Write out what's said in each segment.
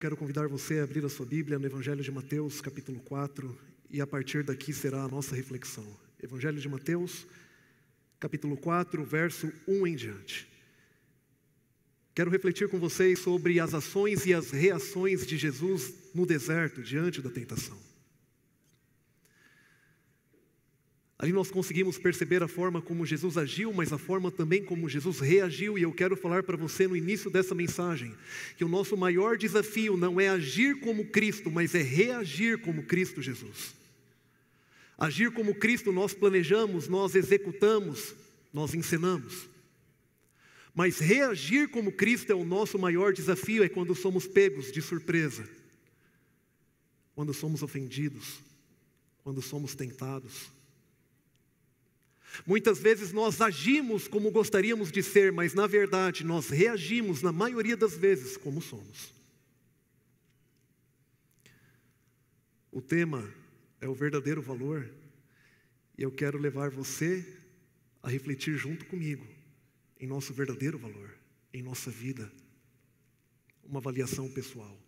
Quero convidar você a abrir a sua Bíblia no Evangelho de Mateus, capítulo 4, e a partir daqui será a nossa reflexão. Evangelho de Mateus, capítulo 4, verso 1 em diante. Quero refletir com vocês sobre as ações e as reações de Jesus no deserto diante da tentação. Ali nós conseguimos perceber a forma como Jesus agiu, mas a forma também como Jesus reagiu, e eu quero falar para você no início dessa mensagem que o nosso maior desafio não é agir como Cristo, mas é reagir como Cristo Jesus. Agir como Cristo nós planejamos, nós executamos, nós ensinamos. Mas reagir como Cristo é o nosso maior desafio, é quando somos pegos de surpresa, quando somos ofendidos, quando somos tentados Muitas vezes nós agimos como gostaríamos de ser, mas na verdade nós reagimos, na maioria das vezes, como somos. O tema é o verdadeiro valor, e eu quero levar você a refletir junto comigo em nosso verdadeiro valor, em nossa vida. Uma avaliação pessoal.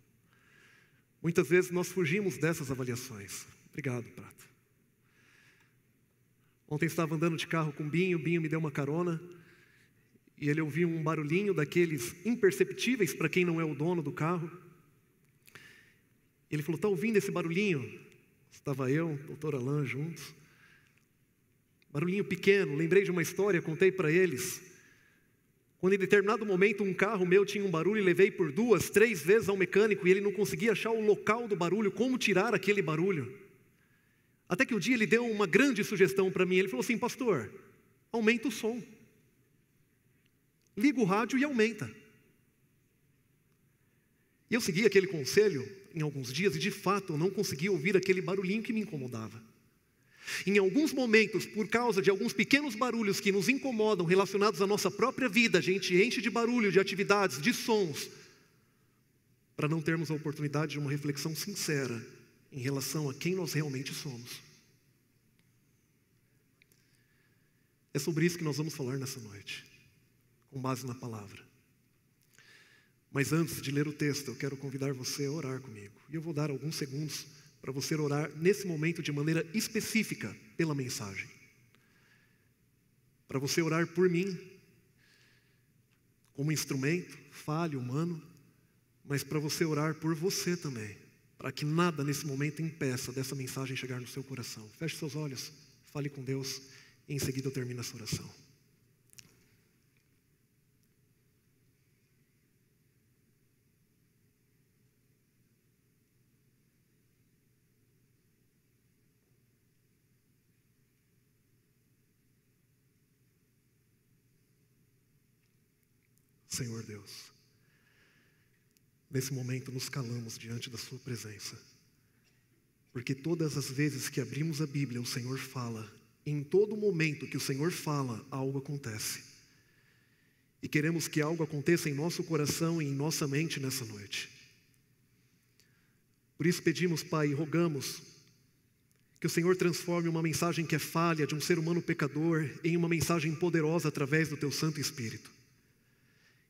Muitas vezes nós fugimos dessas avaliações. Obrigado, Prato. Ontem estava andando de carro com o Binho, o Binho me deu uma carona e ele ouviu um barulhinho daqueles imperceptíveis para quem não é o dono do carro. Ele falou: "Tá ouvindo esse barulhinho? Estava eu, doutor Alain, juntos. Barulhinho pequeno, lembrei de uma história, contei para eles. Quando em determinado momento um carro meu tinha um barulho e levei por duas, três vezes ao mecânico e ele não conseguia achar o local do barulho, como tirar aquele barulho. Até que um dia ele deu uma grande sugestão para mim. Ele falou assim: Pastor, aumenta o som. Liga o rádio e aumenta. E eu segui aquele conselho em alguns dias e de fato eu não conseguia ouvir aquele barulhinho que me incomodava. Em alguns momentos, por causa de alguns pequenos barulhos que nos incomodam relacionados à nossa própria vida, a gente enche de barulho, de atividades, de sons, para não termos a oportunidade de uma reflexão sincera em relação a quem nós realmente somos. É sobre isso que nós vamos falar nessa noite, com base na palavra. Mas antes de ler o texto, eu quero convidar você a orar comigo. E eu vou dar alguns segundos para você orar nesse momento de maneira específica pela mensagem. Para você orar por mim, como instrumento falho, humano, mas para você orar por você também, para que nada nesse momento impeça dessa mensagem chegar no seu coração. Feche seus olhos, fale com Deus. Em seguida eu termino essa oração. Senhor Deus, nesse momento nos calamos diante da Sua presença, porque todas as vezes que abrimos a Bíblia, o Senhor fala em todo momento que o Senhor fala, algo acontece. E queremos que algo aconteça em nosso coração e em nossa mente nessa noite. Por isso pedimos, Pai, e rogamos que o Senhor transforme uma mensagem que é falha de um ser humano pecador em uma mensagem poderosa através do Teu Santo Espírito.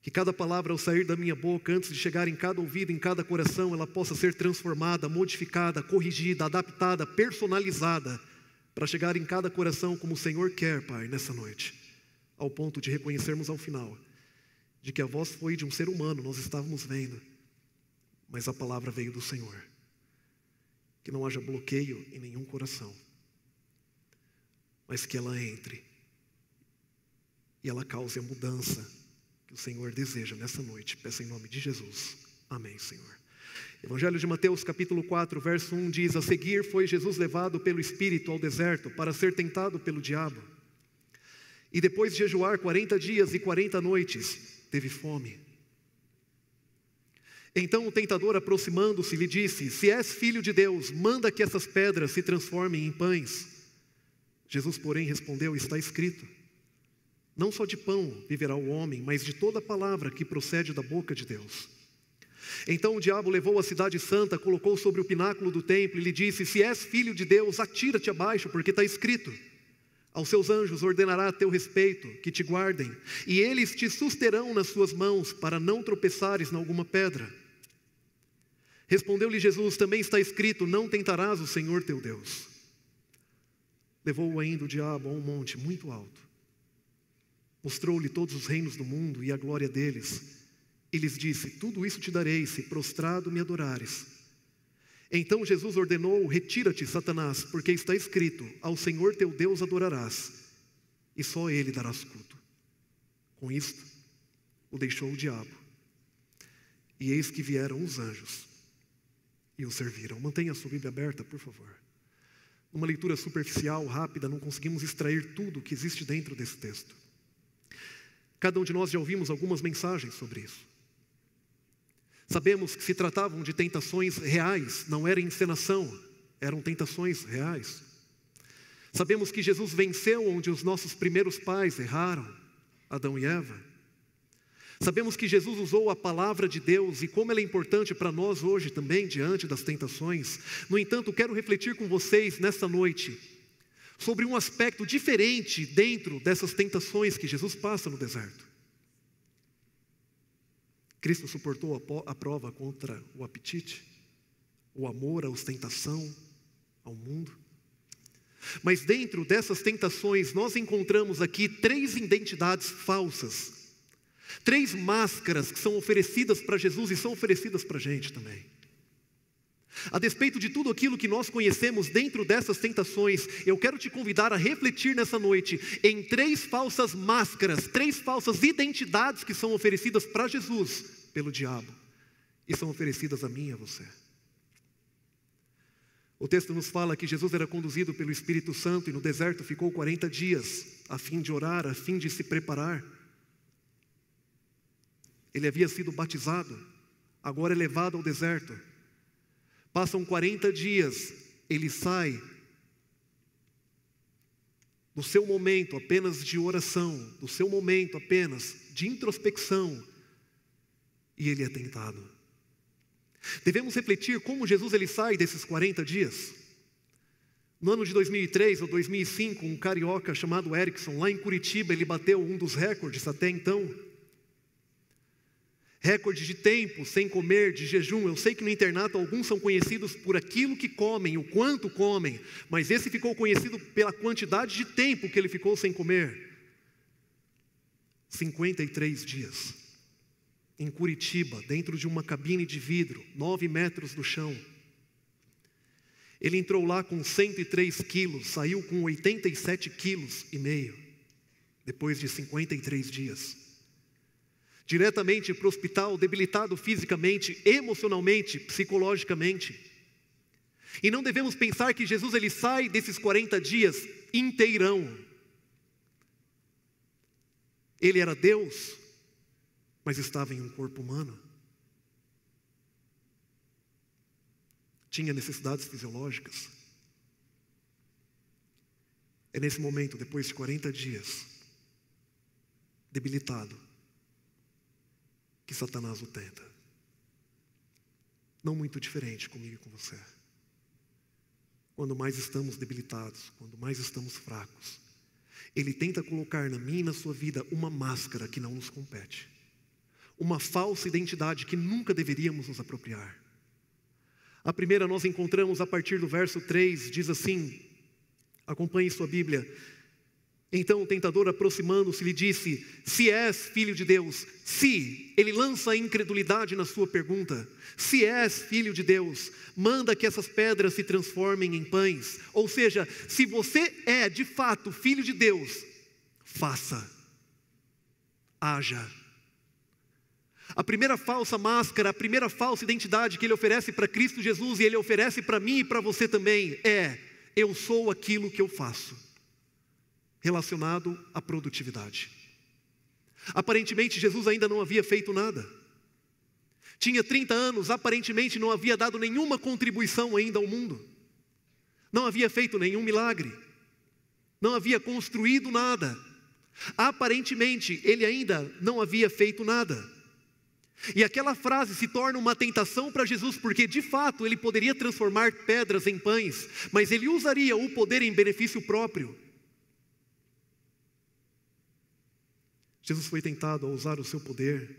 Que cada palavra ao sair da minha boca, antes de chegar em cada ouvido, em cada coração, ela possa ser transformada, modificada, corrigida, adaptada, personalizada para chegar em cada coração como o Senhor quer, Pai, nessa noite, ao ponto de reconhecermos ao final de que a voz foi de um ser humano, nós estávamos vendo, mas a palavra veio do Senhor. Que não haja bloqueio em nenhum coração, mas que ela entre e ela cause a mudança que o Senhor deseja nessa noite. Peça em nome de Jesus. Amém, Senhor. Evangelho de Mateus, capítulo 4, verso 1 diz: A seguir foi Jesus levado pelo Espírito ao deserto para ser tentado pelo diabo. E depois de jejuar 40 dias e 40 noites, teve fome. Então o tentador, aproximando-se, lhe disse: Se és filho de Deus, manda que essas pedras se transformem em pães. Jesus, porém, respondeu: Está escrito: Não só de pão viverá o homem, mas de toda palavra que procede da boca de Deus. Então o diabo levou a cidade santa, colocou sobre o pináculo do templo e lhe disse: Se és filho de Deus, atira-te abaixo, porque está escrito: Aos seus anjos ordenará a teu respeito que te guardem, e eles te susterão nas suas mãos, para não tropeçares em alguma pedra. Respondeu-lhe Jesus: Também está escrito: Não tentarás o Senhor teu Deus. Levou-o ainda o diabo a um monte muito alto, mostrou-lhe todos os reinos do mundo e a glória deles e lhes disse: Tudo isso te darei se prostrado me adorares. Então Jesus ordenou: Retira-te, Satanás, porque está escrito: Ao Senhor teu Deus adorarás, e só ele darás culto. Com isto, o deixou o diabo. E eis que vieram os anjos e o serviram. Mantenha a sua Bíblia aberta, por favor. Numa leitura superficial, rápida, não conseguimos extrair tudo que existe dentro desse texto. Cada um de nós já ouvimos algumas mensagens sobre isso. Sabemos que se tratavam de tentações reais, não era encenação, eram tentações reais. Sabemos que Jesus venceu onde os nossos primeiros pais erraram, Adão e Eva. Sabemos que Jesus usou a palavra de Deus e como ela é importante para nós hoje também, diante das tentações. No entanto, quero refletir com vocês nessa noite sobre um aspecto diferente dentro dessas tentações que Jesus passa no deserto. Cristo suportou a prova contra o apetite, o amor, a ostentação, ao mundo. Mas dentro dessas tentações, nós encontramos aqui três identidades falsas, três máscaras que são oferecidas para Jesus e são oferecidas para a gente também. A despeito de tudo aquilo que nós conhecemos dentro dessas tentações, eu quero te convidar a refletir nessa noite em três falsas máscaras, três falsas identidades que são oferecidas para Jesus pelo diabo e são oferecidas a mim e a você. O texto nos fala que Jesus era conduzido pelo Espírito Santo e no deserto ficou 40 dias, a fim de orar, a fim de se preparar. Ele havia sido batizado, agora é levado ao deserto Passam 40 dias, ele sai. do seu momento apenas de oração, do seu momento apenas de introspecção, e ele é tentado. Devemos refletir como Jesus ele sai desses 40 dias. No ano de 2003 ou 2005, um carioca chamado Erickson, lá em Curitiba, ele bateu um dos recordes até então Recorde de tempo sem comer, de jejum. Eu sei que no internato alguns são conhecidos por aquilo que comem, o quanto comem, mas esse ficou conhecido pela quantidade de tempo que ele ficou sem comer 53 dias. Em Curitiba, dentro de uma cabine de vidro, 9 metros do chão. Ele entrou lá com 103 quilos, saiu com 87 quilos e meio, depois de 53 dias diretamente para o hospital, debilitado fisicamente, emocionalmente, psicologicamente. E não devemos pensar que Jesus ele sai desses 40 dias inteirão. Ele era Deus, mas estava em um corpo humano. Tinha necessidades fisiológicas. É nesse momento, depois de 40 dias, debilitado, que Satanás o tenta. Não muito diferente comigo e com você. Quando mais estamos debilitados, quando mais estamos fracos, ele tenta colocar na minha e na sua vida uma máscara que não nos compete, uma falsa identidade que nunca deveríamos nos apropriar. A primeira nós encontramos a partir do verso 3, diz assim: acompanhe sua Bíblia. Então o tentador, aproximando-se, lhe disse: Se és filho de Deus, se, ele lança a incredulidade na sua pergunta, se és filho de Deus, manda que essas pedras se transformem em pães. Ou seja, se você é de fato filho de Deus, faça, haja. A primeira falsa máscara, a primeira falsa identidade que ele oferece para Cristo Jesus e ele oferece para mim e para você também é: eu sou aquilo que eu faço relacionado à produtividade. Aparentemente, Jesus ainda não havia feito nada. Tinha 30 anos, aparentemente não havia dado nenhuma contribuição ainda ao mundo. Não havia feito nenhum milagre. Não havia construído nada. Aparentemente, ele ainda não havia feito nada. E aquela frase se torna uma tentação para Jesus, porque de fato ele poderia transformar pedras em pães, mas ele usaria o poder em benefício próprio. Jesus foi tentado a usar o seu poder.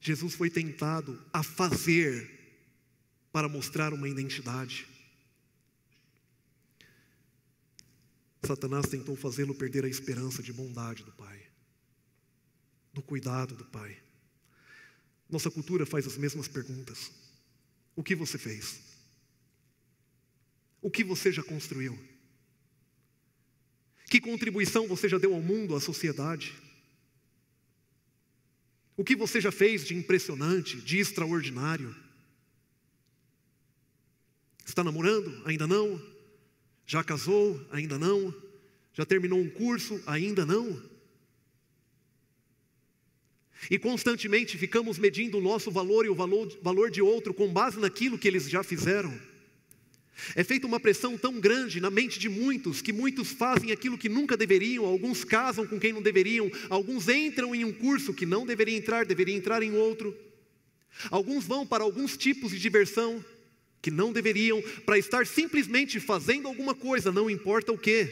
Jesus foi tentado a fazer para mostrar uma identidade. Satanás tentou fazê-lo perder a esperança de bondade do Pai, do cuidado do Pai. Nossa cultura faz as mesmas perguntas. O que você fez? O que você já construiu? Que contribuição você já deu ao mundo, à sociedade? O que você já fez de impressionante, de extraordinário? Está namorando? Ainda não? Já casou? Ainda não? Já terminou um curso? Ainda não? E constantemente ficamos medindo o nosso valor e o valor, valor de outro com base naquilo que eles já fizeram. É feita uma pressão tão grande na mente de muitos que muitos fazem aquilo que nunca deveriam, alguns casam com quem não deveriam, alguns entram em um curso que não deveria entrar, deveria entrar em outro. Alguns vão para alguns tipos de diversão que não deveriam, para estar simplesmente fazendo alguma coisa, não importa o que.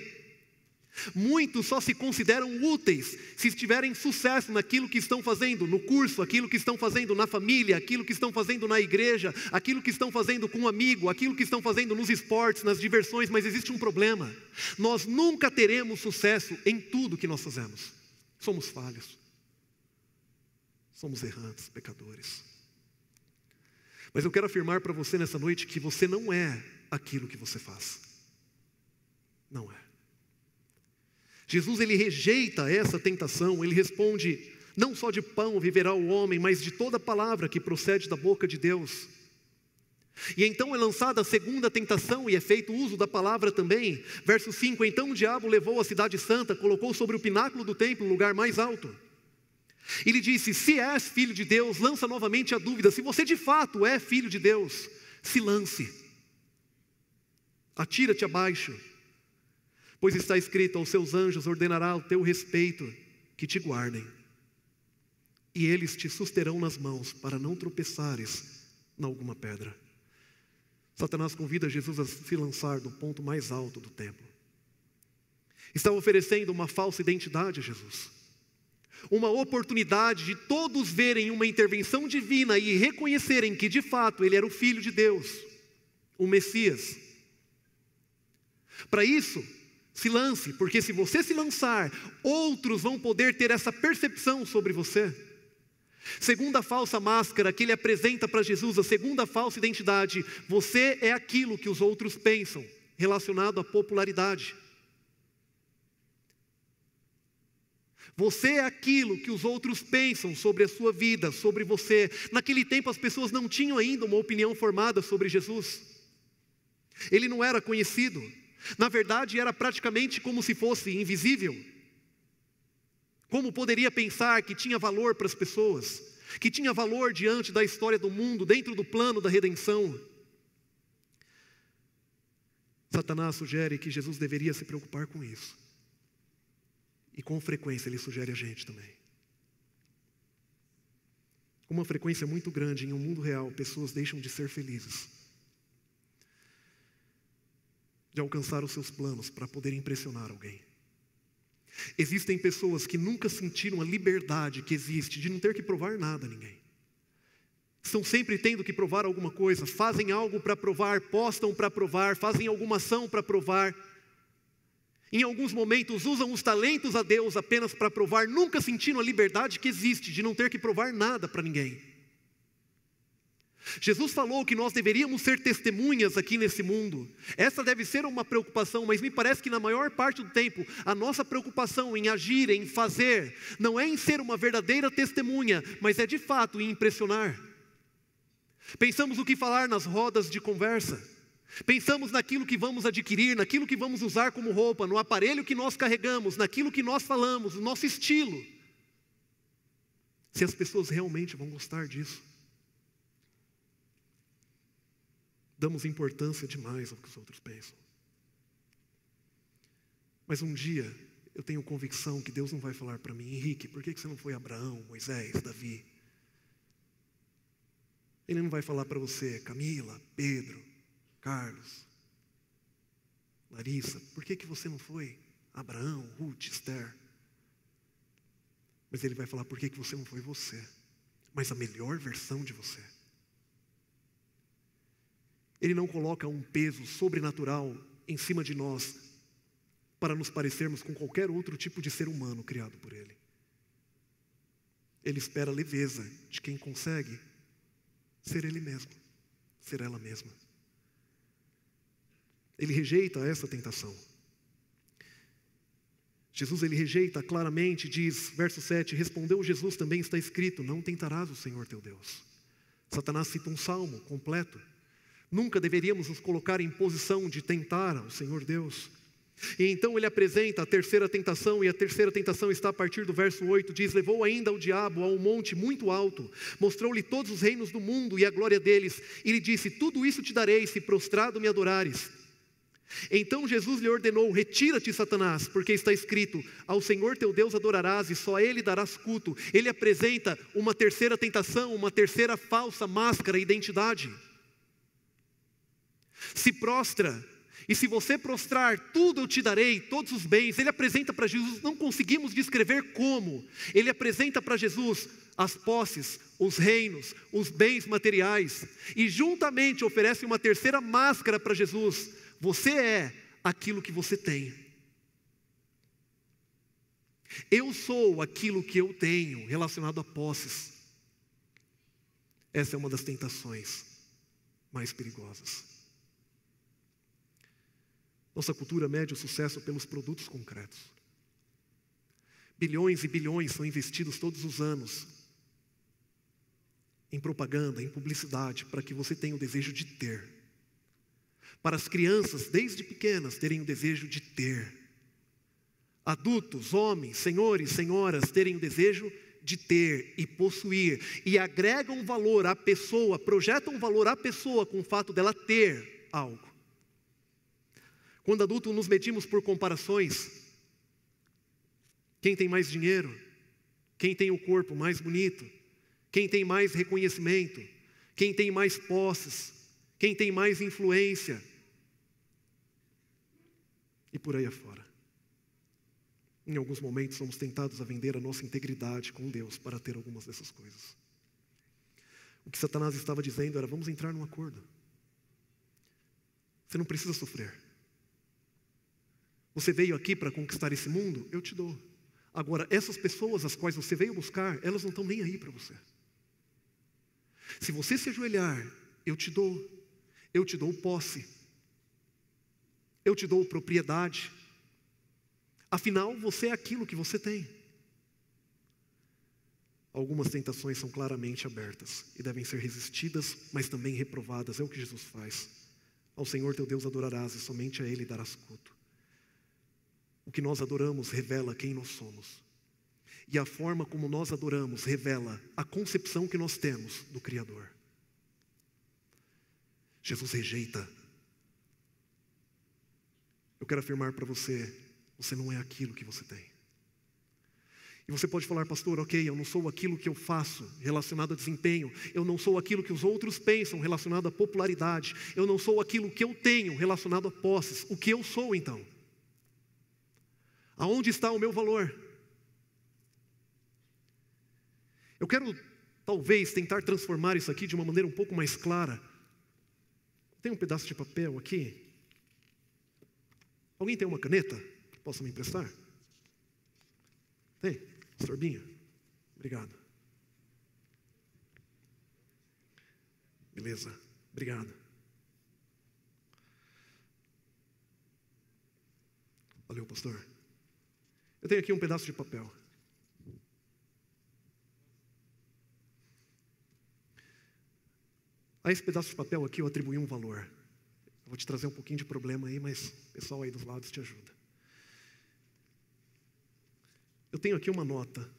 Muitos só se consideram úteis se tiverem sucesso naquilo que estão fazendo, no curso, aquilo que estão fazendo na família, aquilo que estão fazendo na igreja, aquilo que estão fazendo com um amigo, aquilo que estão fazendo nos esportes, nas diversões, mas existe um problema. Nós nunca teremos sucesso em tudo que nós fazemos. Somos falhos. Somos errantes, pecadores. Mas eu quero afirmar para você nessa noite que você não é aquilo que você faz. Não é. Jesus ele rejeita essa tentação, ele responde: não só de pão viverá o homem, mas de toda palavra que procede da boca de Deus. E então é lançada a segunda tentação e é feito uso da palavra também. Verso 5: Então o diabo levou a cidade santa, colocou sobre o pináculo do templo, o lugar mais alto. E lhe disse: Se és filho de Deus, lança novamente a dúvida. Se você de fato é filho de Deus, se lance. Atira-te abaixo pois está escrito: aos seus anjos ordenará ao teu respeito que te guardem, e eles te susterão nas mãos, para não tropeçares em alguma pedra. Satanás convida Jesus a se lançar do ponto mais alto do templo. Estava oferecendo uma falsa identidade a Jesus. Uma oportunidade de todos verem uma intervenção divina e reconhecerem que de fato ele era o Filho de Deus, o Messias. Para isso, se lance, porque se você se lançar, outros vão poder ter essa percepção sobre você. Segunda falsa máscara que ele apresenta para Jesus, a segunda falsa identidade, você é aquilo que os outros pensam, relacionado à popularidade. Você é aquilo que os outros pensam sobre a sua vida, sobre você. Naquele tempo as pessoas não tinham ainda uma opinião formada sobre Jesus. Ele não era conhecido. Na verdade, era praticamente como se fosse invisível. Como poderia pensar que tinha valor para as pessoas, que tinha valor diante da história do mundo, dentro do plano da redenção? Satanás sugere que Jesus deveria se preocupar com isso. E com frequência ele sugere a gente também. Com uma frequência muito grande, em um mundo real, pessoas deixam de ser felizes de alcançar os seus planos para poder impressionar alguém. Existem pessoas que nunca sentiram a liberdade que existe de não ter que provar nada a ninguém. Estão sempre tendo que provar alguma coisa, fazem algo para provar, postam para provar, fazem alguma ação para provar. Em alguns momentos usam os talentos a Deus apenas para provar, nunca sentiram a liberdade que existe de não ter que provar nada para ninguém. Jesus falou que nós deveríamos ser testemunhas aqui nesse mundo. Essa deve ser uma preocupação, mas me parece que na maior parte do tempo, a nossa preocupação em agir, em fazer, não é em ser uma verdadeira testemunha, mas é de fato em impressionar. Pensamos o que falar nas rodas de conversa. Pensamos naquilo que vamos adquirir, naquilo que vamos usar como roupa, no aparelho que nós carregamos, naquilo que nós falamos, no nosso estilo. Se as pessoas realmente vão gostar disso. Damos importância demais ao que os outros pensam. Mas um dia eu tenho convicção que Deus não vai falar para mim, Henrique, por que você não foi Abraão, Moisés, Davi? Ele não vai falar para você, Camila, Pedro, Carlos, Larissa, por que, que você não foi Abraão, Ruth, Esther? Mas ele vai falar por que, que você não foi você, mas a melhor versão de você. Ele não coloca um peso sobrenatural em cima de nós para nos parecermos com qualquer outro tipo de ser humano criado por Ele. Ele espera a leveza de quem consegue ser Ele mesmo, ser ela mesma. Ele rejeita essa tentação. Jesus ele rejeita claramente, diz, verso 7, respondeu Jesus também está escrito, não tentarás o Senhor teu Deus. Satanás cita um salmo completo Nunca deveríamos nos colocar em posição de tentar ao Senhor Deus. E então ele apresenta a terceira tentação, e a terceira tentação está a partir do verso 8: diz: Levou ainda o diabo a um monte muito alto, mostrou-lhe todos os reinos do mundo e a glória deles, e lhe disse: Tudo isso te darei, se prostrado me adorares. Então Jesus lhe ordenou: Retira-te, Satanás, porque está escrito: Ao Senhor teu Deus adorarás e só a Ele darás culto. Ele apresenta uma terceira tentação, uma terceira falsa máscara, identidade. Se prostra, e se você prostrar, tudo eu te darei, todos os bens. Ele apresenta para Jesus, não conseguimos descrever como. Ele apresenta para Jesus as posses, os reinos, os bens materiais. E juntamente oferece uma terceira máscara para Jesus: Você é aquilo que você tem. Eu sou aquilo que eu tenho relacionado a posses. Essa é uma das tentações mais perigosas. Nossa cultura mede o sucesso pelos produtos concretos. Bilhões e bilhões são investidos todos os anos em propaganda, em publicidade, para que você tenha o desejo de ter. Para as crianças, desde pequenas, terem o desejo de ter. Adultos, homens, senhores, senhoras, terem o desejo de ter e possuir. E agregam valor à pessoa, projetam valor à pessoa com o fato dela ter algo. Quando adulto, nos medimos por comparações. Quem tem mais dinheiro? Quem tem o corpo mais bonito? Quem tem mais reconhecimento? Quem tem mais posses? Quem tem mais influência? E por aí afora. Em alguns momentos, somos tentados a vender a nossa integridade com Deus para ter algumas dessas coisas. O que Satanás estava dizendo era: vamos entrar num acordo. Você não precisa sofrer. Você veio aqui para conquistar esse mundo? Eu te dou. Agora, essas pessoas as quais você veio buscar, elas não estão nem aí para você. Se você se ajoelhar, eu te dou. Eu te dou posse. Eu te dou propriedade. Afinal, você é aquilo que você tem. Algumas tentações são claramente abertas e devem ser resistidas, mas também reprovadas. É o que Jesus faz. Ao Senhor teu Deus adorarás e somente a Ele darás culto. O que nós adoramos revela quem nós somos. E a forma como nós adoramos revela a concepção que nós temos do Criador. Jesus rejeita. Eu quero afirmar para você: você não é aquilo que você tem. E você pode falar, pastor, ok, eu não sou aquilo que eu faço relacionado a desempenho, eu não sou aquilo que os outros pensam relacionado à popularidade, eu não sou aquilo que eu tenho relacionado a posses. O que eu sou então? Aonde está o meu valor? Eu quero, talvez, tentar transformar isso aqui de uma maneira um pouco mais clara. Tem um pedaço de papel aqui? Alguém tem uma caneta? Posso me emprestar? Tem? Sorbinha? Obrigado. Beleza, obrigado. Valeu, pastor. Eu tenho aqui um pedaço de papel. A esse pedaço de papel aqui eu atribuí um valor. Eu vou te trazer um pouquinho de problema aí, mas o pessoal aí dos lados te ajuda. Eu tenho aqui uma nota.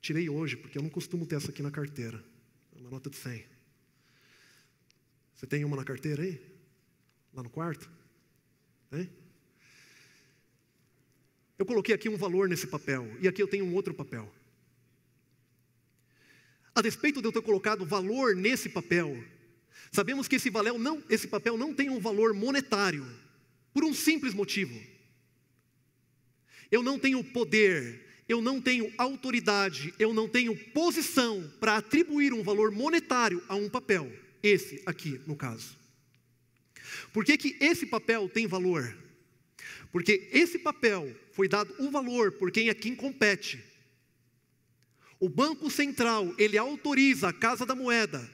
Tirei hoje, porque eu não costumo ter essa aqui na carteira. É uma nota de 100. Você tem uma na carteira aí? Lá no quarto? Tem? Eu coloquei aqui um valor nesse papel, e aqui eu tenho um outro papel. A despeito de eu ter colocado valor nesse papel, sabemos que esse, valeu não, esse papel não tem um valor monetário, por um simples motivo. Eu não tenho poder, eu não tenho autoridade, eu não tenho posição para atribuir um valor monetário a um papel, esse aqui no caso. Por que, que esse papel tem valor? Porque esse papel foi dado o valor por quem a é quem compete. O Banco Central, ele autoriza a Casa da Moeda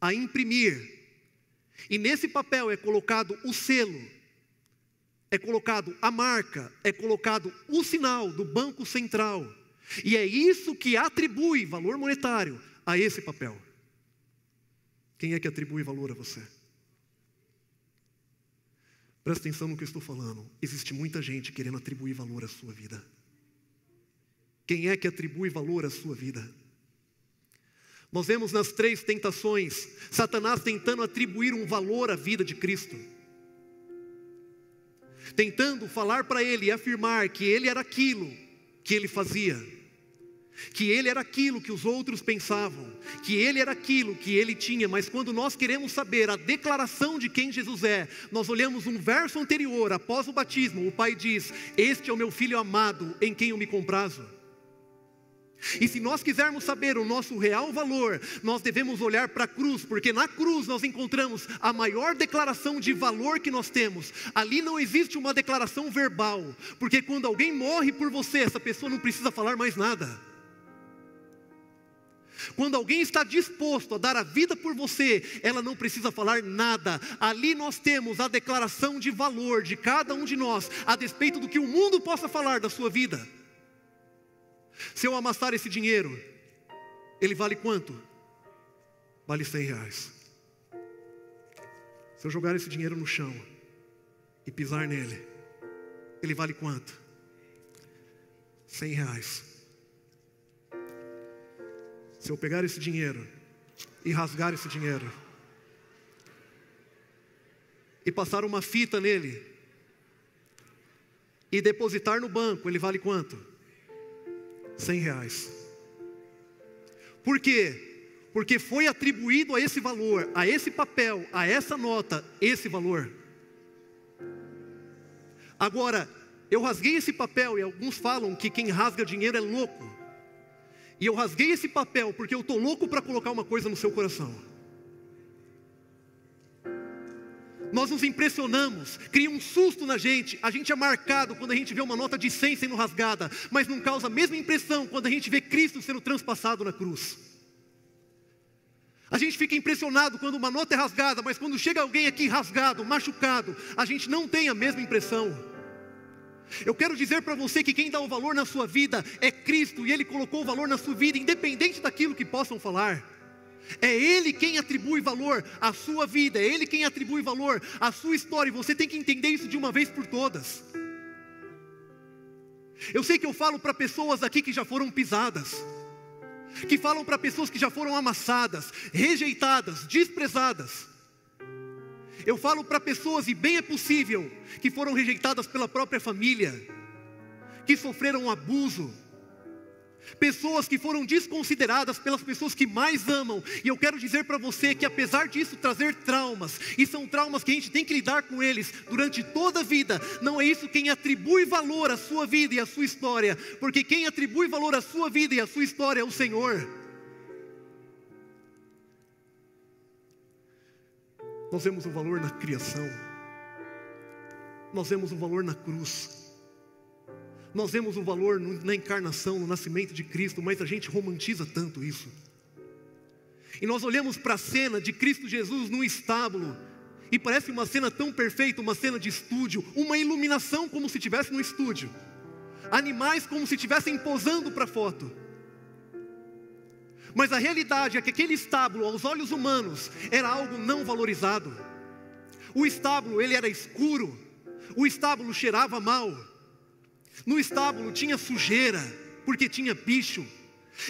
a imprimir. E nesse papel é colocado o selo, é colocado a marca, é colocado o sinal do Banco Central. E é isso que atribui valor monetário a esse papel. Quem é que atribui valor a você? Presta atenção no que eu estou falando. Existe muita gente querendo atribuir valor à sua vida. Quem é que atribui valor à sua vida? Nós vemos nas três tentações Satanás tentando atribuir um valor à vida de Cristo, tentando falar para ele e afirmar que ele era aquilo que ele fazia que ele era aquilo que os outros pensavam, que ele era aquilo que ele tinha, mas quando nós queremos saber a declaração de quem Jesus é, nós olhamos um verso anterior, após o batismo, o Pai diz: Este é o meu filho amado, em quem eu me comprazo. E se nós quisermos saber o nosso real valor, nós devemos olhar para a cruz, porque na cruz nós encontramos a maior declaração de valor que nós temos. Ali não existe uma declaração verbal, porque quando alguém morre por você, essa pessoa não precisa falar mais nada. Quando alguém está disposto a dar a vida por você, ela não precisa falar nada. Ali nós temos a declaração de valor de cada um de nós, a despeito do que o mundo possa falar da sua vida. Se eu amassar esse dinheiro, ele vale quanto? Vale 100 reais. Se eu jogar esse dinheiro no chão e pisar nele, ele vale quanto? 100 reais se eu pegar esse dinheiro e rasgar esse dinheiro e passar uma fita nele e depositar no banco, ele vale quanto? Cem reais. Por quê? Porque foi atribuído a esse valor, a esse papel, a essa nota, esse valor. Agora, eu rasguei esse papel e alguns falam que quem rasga dinheiro é louco. E eu rasguei esse papel porque eu estou louco para colocar uma coisa no seu coração. Nós nos impressionamos, cria um susto na gente. A gente é marcado quando a gente vê uma nota de 100 sendo rasgada, mas não causa a mesma impressão quando a gente vê Cristo sendo transpassado na cruz. A gente fica impressionado quando uma nota é rasgada, mas quando chega alguém aqui rasgado, machucado, a gente não tem a mesma impressão. Eu quero dizer para você que quem dá o valor na sua vida é Cristo e Ele colocou o valor na sua vida, independente daquilo que possam falar. É Ele quem atribui valor à sua vida, é Ele quem atribui valor à sua história, e você tem que entender isso de uma vez por todas. Eu sei que eu falo para pessoas aqui que já foram pisadas, que falam para pessoas que já foram amassadas, rejeitadas, desprezadas. Eu falo para pessoas, e bem é possível, que foram rejeitadas pela própria família, que sofreram um abuso, pessoas que foram desconsideradas pelas pessoas que mais amam. E eu quero dizer para você que apesar disso trazer traumas, e são traumas que a gente tem que lidar com eles durante toda a vida, não é isso quem atribui valor à sua vida e à sua história, porque quem atribui valor à sua vida e à sua história é o Senhor. Nós vemos o valor na criação, nós vemos o valor na cruz, nós vemos o valor na encarnação, no nascimento de Cristo, mas a gente romantiza tanto isso. E nós olhamos para a cena de Cristo Jesus no estábulo, e parece uma cena tão perfeita, uma cena de estúdio, uma iluminação como se estivesse no estúdio, animais como se estivessem posando para a foto. Mas a realidade é que aquele estábulo, aos olhos humanos, era algo não valorizado. O estábulo, ele era escuro. O estábulo cheirava mal. No estábulo tinha sujeira, porque tinha bicho.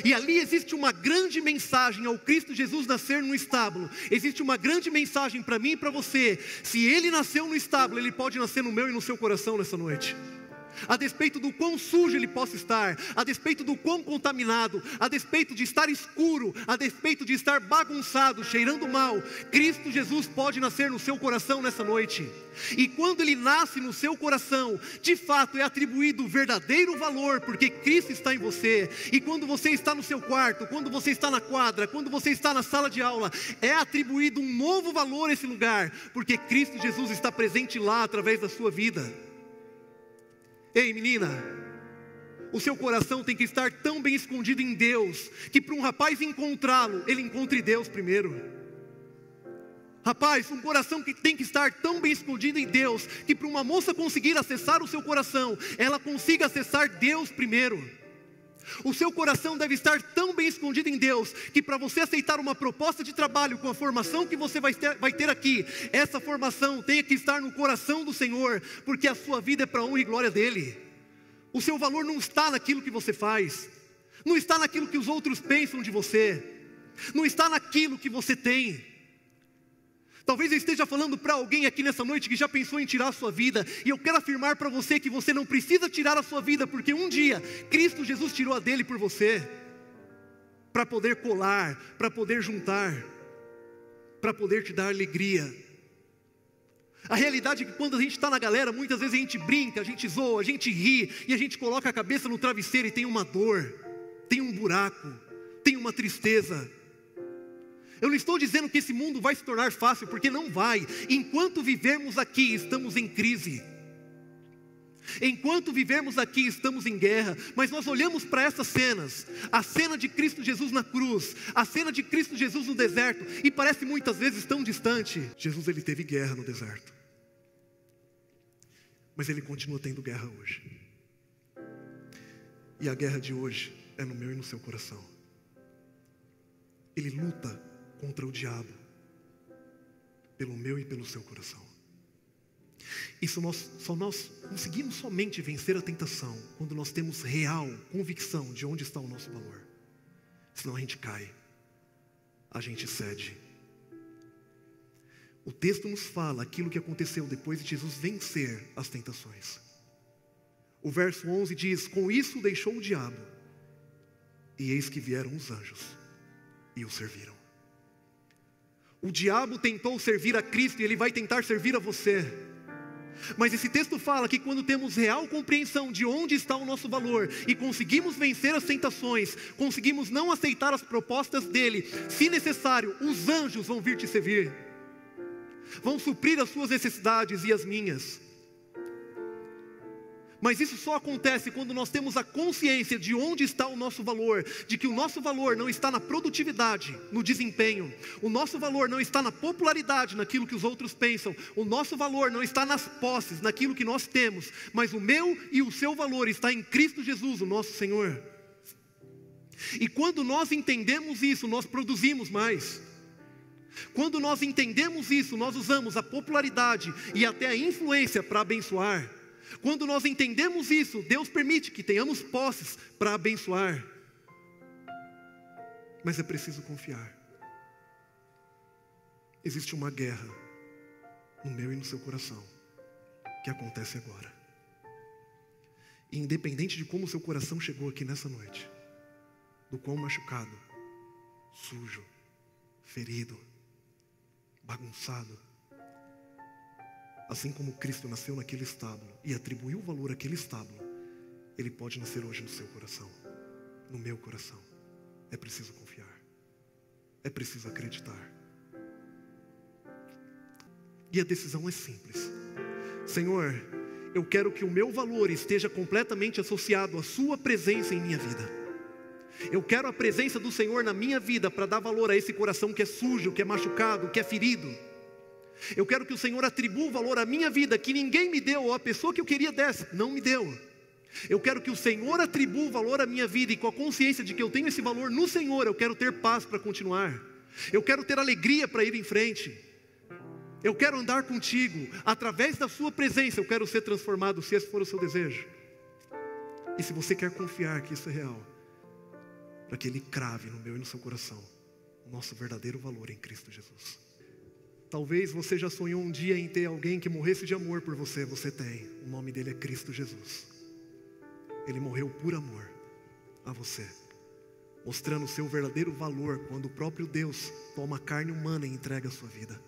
E ali existe uma grande mensagem ao Cristo Jesus nascer no estábulo. Existe uma grande mensagem para mim e para você. Se ele nasceu no estábulo, ele pode nascer no meu e no seu coração nessa noite a despeito do quão sujo ele possa estar, a despeito do quão contaminado, a despeito de estar escuro, a despeito de estar bagunçado, cheirando mal, Cristo Jesus pode nascer no seu coração nessa noite. E quando ele nasce no seu coração, de fato é atribuído o verdadeiro valor, porque Cristo está em você. E quando você está no seu quarto, quando você está na quadra, quando você está na sala de aula, é atribuído um novo valor a esse lugar, porque Cristo Jesus está presente lá através da sua vida. Ei, menina, o seu coração tem que estar tão bem escondido em Deus, que para um rapaz encontrá-lo, ele encontre Deus primeiro. Rapaz, um coração que tem que estar tão bem escondido em Deus, que para uma moça conseguir acessar o seu coração, ela consiga acessar Deus primeiro. O seu coração deve estar tão bem escondido em Deus que para você aceitar uma proposta de trabalho com a formação que você vai ter, vai ter aqui, essa formação tenha que estar no coração do Senhor, porque a sua vida é para honra e glória dele. O seu valor não está naquilo que você faz, não está naquilo que os outros pensam de você, não está naquilo que você tem Talvez eu esteja falando para alguém aqui nessa noite que já pensou em tirar a sua vida, e eu quero afirmar para você que você não precisa tirar a sua vida, porque um dia Cristo Jesus tirou a dele por você, para poder colar, para poder juntar, para poder te dar alegria. A realidade é que quando a gente está na galera, muitas vezes a gente brinca, a gente zoa, a gente ri e a gente coloca a cabeça no travesseiro e tem uma dor, tem um buraco, tem uma tristeza, eu não estou dizendo que esse mundo vai se tornar fácil, porque não vai. Enquanto vivemos aqui, estamos em crise. Enquanto vivemos aqui, estamos em guerra, mas nós olhamos para essas cenas, a cena de Cristo Jesus na cruz, a cena de Cristo Jesus no deserto, e parece muitas vezes tão distante. Jesus ele teve guerra no deserto. Mas ele continua tendo guerra hoje. E a guerra de hoje é no meu e no seu coração. Ele luta contra o diabo, pelo meu e pelo seu coração. Isso nós, só nós conseguimos somente vencer a tentação quando nós temos real convicção de onde está o nosso valor. Senão a gente cai, a gente cede. O texto nos fala aquilo que aconteceu depois de Jesus vencer as tentações. O verso 11 diz: Com isso deixou o diabo, e eis que vieram os anjos e o serviram. O diabo tentou servir a Cristo e ele vai tentar servir a você. Mas esse texto fala que quando temos real compreensão de onde está o nosso valor e conseguimos vencer as tentações, conseguimos não aceitar as propostas dele, se necessário, os anjos vão vir te servir, vão suprir as suas necessidades e as minhas. Mas isso só acontece quando nós temos a consciência de onde está o nosso valor, de que o nosso valor não está na produtividade, no desempenho, o nosso valor não está na popularidade, naquilo que os outros pensam, o nosso valor não está nas posses, naquilo que nós temos, mas o meu e o seu valor está em Cristo Jesus, o nosso Senhor. E quando nós entendemos isso, nós produzimos mais. Quando nós entendemos isso, nós usamos a popularidade e até a influência para abençoar. Quando nós entendemos isso, Deus permite que tenhamos posses para abençoar. Mas é preciso confiar. Existe uma guerra no meu e no seu coração que acontece agora. E independente de como seu coração chegou aqui nessa noite, do quão machucado, sujo, ferido, bagunçado, Assim como Cristo nasceu naquele estábulo e atribuiu valor àquele estábulo, ele pode nascer hoje no seu coração, no meu coração. É preciso confiar, é preciso acreditar. E a decisão é simples: Senhor, eu quero que o meu valor esteja completamente associado à Sua presença em minha vida. Eu quero a presença do Senhor na minha vida para dar valor a esse coração que é sujo, que é machucado, que é ferido. Eu quero que o Senhor atribua o valor à minha vida que ninguém me deu, ou a pessoa que eu queria desse, não me deu. Eu quero que o Senhor atribua o valor à minha vida e com a consciência de que eu tenho esse valor no Senhor, eu quero ter paz para continuar. Eu quero ter alegria para ir em frente. Eu quero andar contigo, através da Sua presença, eu quero ser transformado, se esse for o seu desejo. E se você quer confiar que isso é real, para que Ele crave no meu e no seu coração o nosso verdadeiro valor em Cristo Jesus. Talvez você já sonhou um dia em ter alguém que morresse de amor por você. Você tem. O nome dele é Cristo Jesus. Ele morreu por amor a você, mostrando o seu verdadeiro valor quando o próprio Deus toma carne humana e entrega a sua vida.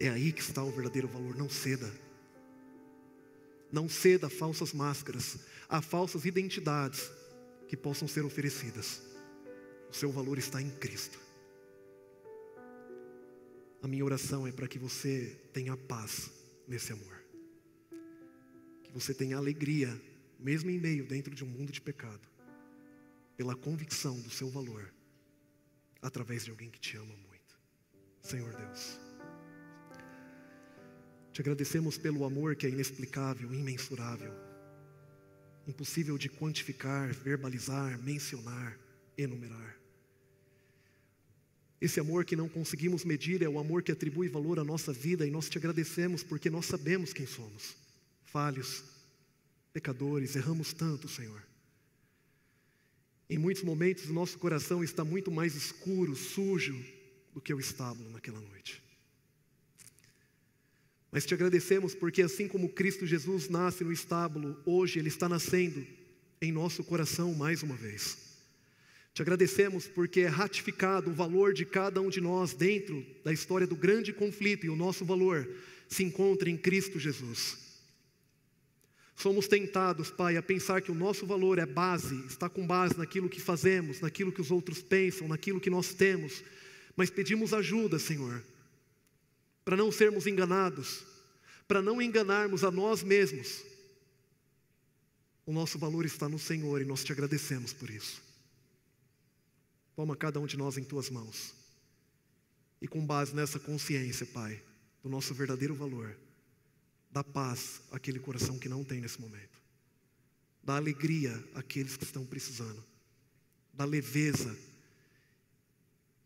É aí que está o verdadeiro valor. Não ceda. Não ceda a falsas máscaras, a falsas identidades que possam ser oferecidas. O seu valor está em Cristo. A minha oração é para que você tenha paz nesse amor. Que você tenha alegria, mesmo em meio dentro de um mundo de pecado, pela convicção do seu valor através de alguém que te ama muito. Senhor Deus, te agradecemos pelo amor que é inexplicável, imensurável, impossível de quantificar, verbalizar, mencionar, enumerar. Esse amor que não conseguimos medir é o amor que atribui valor à nossa vida e nós te agradecemos porque nós sabemos quem somos. Falhos, pecadores, erramos tanto, Senhor. Em muitos momentos, nosso coração está muito mais escuro, sujo, do que o estábulo naquela noite. Mas te agradecemos porque, assim como Cristo Jesus nasce no estábulo, hoje Ele está nascendo em nosso coração mais uma vez. Te agradecemos porque é ratificado o valor de cada um de nós dentro da história do grande conflito e o nosso valor se encontra em Cristo Jesus. Somos tentados, Pai, a pensar que o nosso valor é base, está com base naquilo que fazemos, naquilo que os outros pensam, naquilo que nós temos, mas pedimos ajuda, Senhor, para não sermos enganados, para não enganarmos a nós mesmos. O nosso valor está no Senhor e nós te agradecemos por isso. Toma cada um de nós em tuas mãos. E com base nessa consciência, Pai, do nosso verdadeiro valor, dá paz àquele coração que não tem nesse momento. Dá alegria àqueles que estão precisando. Dá leveza.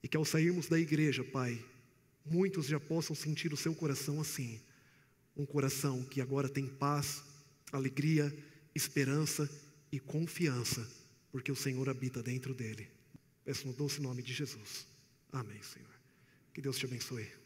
E que ao sairmos da igreja, Pai, muitos já possam sentir o seu coração assim. Um coração que agora tem paz, alegria, esperança e confiança, porque o Senhor habita dentro dele. Peço no doce nome de Jesus. Amém, Senhor. Que Deus te abençoe.